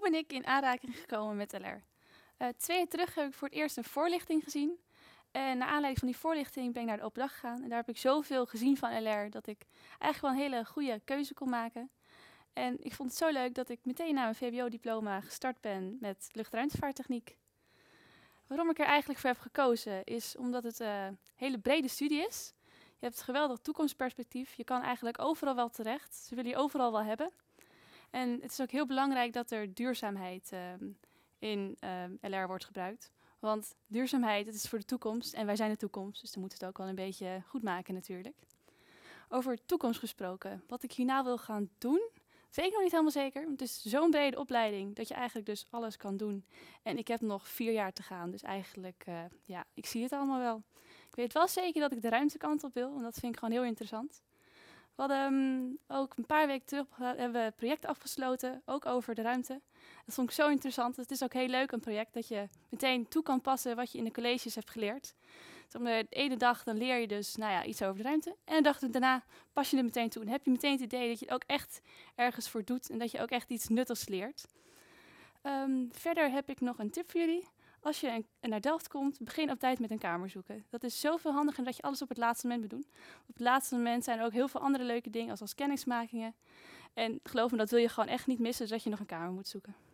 Hoe ben ik in aanraking gekomen met LR? Uh, eh, twee jaar terug heb ik voor het eerst een voorlichting gezien. En naar aanleiding van die voorlichting ben ik naar de open dag gegaan. En daar heb ik zoveel gezien van LR dat ik eigenlijk wel een hele goede keuze kon maken. En ik vond het zo leuk dat ik meteen na mijn vbo diploma gestart ben met luchtruimtevaarttechniek. Waarom ik er eigenlijk voor heb gekozen is omdat het een eh, hele brede studie is. Je hebt een geweldig toekomstperspectief. Je kan eigenlijk overal wel terecht. Ze willen je overal wel hebben. En het is ook heel belangrijk dat er duurzaamheid ehm, in ehm, LR wordt gebruikt. Want duurzaamheid, het is voor de toekomst en wij zijn de toekomst, dus dan moeten het ook wel een beetje goed maken natuurlijk. Over toekomst gesproken, wat ik hierna wil gaan doen, weet ik nog niet helemaal zeker. Want het is zo'n brede opleiding dat je eigenlijk dus alles kan doen. En ik heb nog vier jaar te gaan, dus eigenlijk, uh, ja, ik zie het allemaal wel. Ik weet wel zeker dat ik de ruimtekant op wil, en dat vind ik gewoon heel interessant. We hadden ehm, ook een paar weken terug hebben we een project afgesloten, ook over de ruimte. Dat vond ik zo interessant. Het is ook heel leuk een project dat je meteen toe kan passen wat je in de colleges hebt geleerd. Dus de ene dag dan leer je dus nou ja, iets over de ruimte. En de dag daarna pas je er meteen toe. heb je meteen het idee dat je het ook echt ergens voor doet en dat je ook echt iets nuttigs leert. Ehm, verder heb ik nog een tip voor jullie als je naar Delft komt, begin op tijd met een kamer zoeken. Dat is zoveel handiger dat je alles op het laatste moment moet doen. Op het laatste moment zijn er ook heel veel andere leuke dingen, als kennismakingen. En geloof me, dat wil je gewoon echt niet missen, dus dat je nog een kamer moet zoeken.